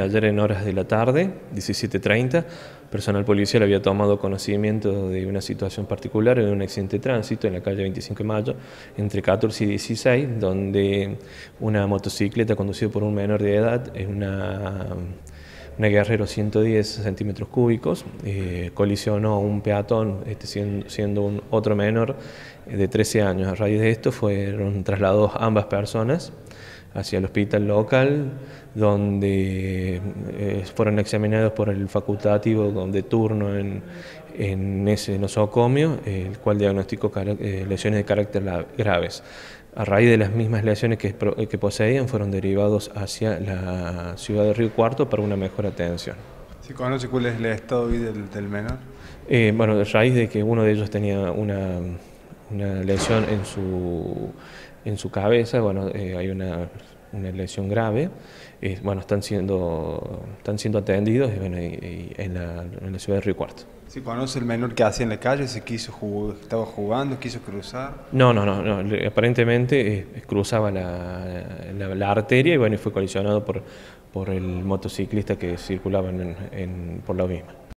Ayer en horas de la tarde, 17.30, personal policial había tomado conocimiento de una situación particular, de un accidente de tránsito en la calle 25 de Mayo, entre 14 y 16, donde una motocicleta conducida por un menor de edad una una Guerrero 110 centímetros cúbicos, eh, colisionó a un peatón, este, siendo, siendo, un otro menor de 13 años. A raíz de esto fueron trasladados ambas personas hacia el hospital local, donde eh, fueron examinados por el facultativo de turno en, en ese nosocomio, el cual diagnosticó eh, lesiones de carácter graves. A raíz de las mismas lesiones que, que poseían, fueron derivados hacia la ciudad de Río Cuarto para una mejor atención. ¿Se conoce cuál es el estado del menor? Eh, bueno, a raíz de que uno de ellos tenía una una lesión en su, en su cabeza, bueno, eh, hay una, una, lesión grave, bueno, están siendo, están siendo atendidos en, la, ciudad de Río Cuarto. ¿Sí conoce el menor que hacía en la calle? ¿Se quiso estaba jugando, quiso cruzar? No, no, no, aparentemente eh, cruzaba la, arteria y bueno, fue colisionado por, por el motociclista que circulaba en, por la misma.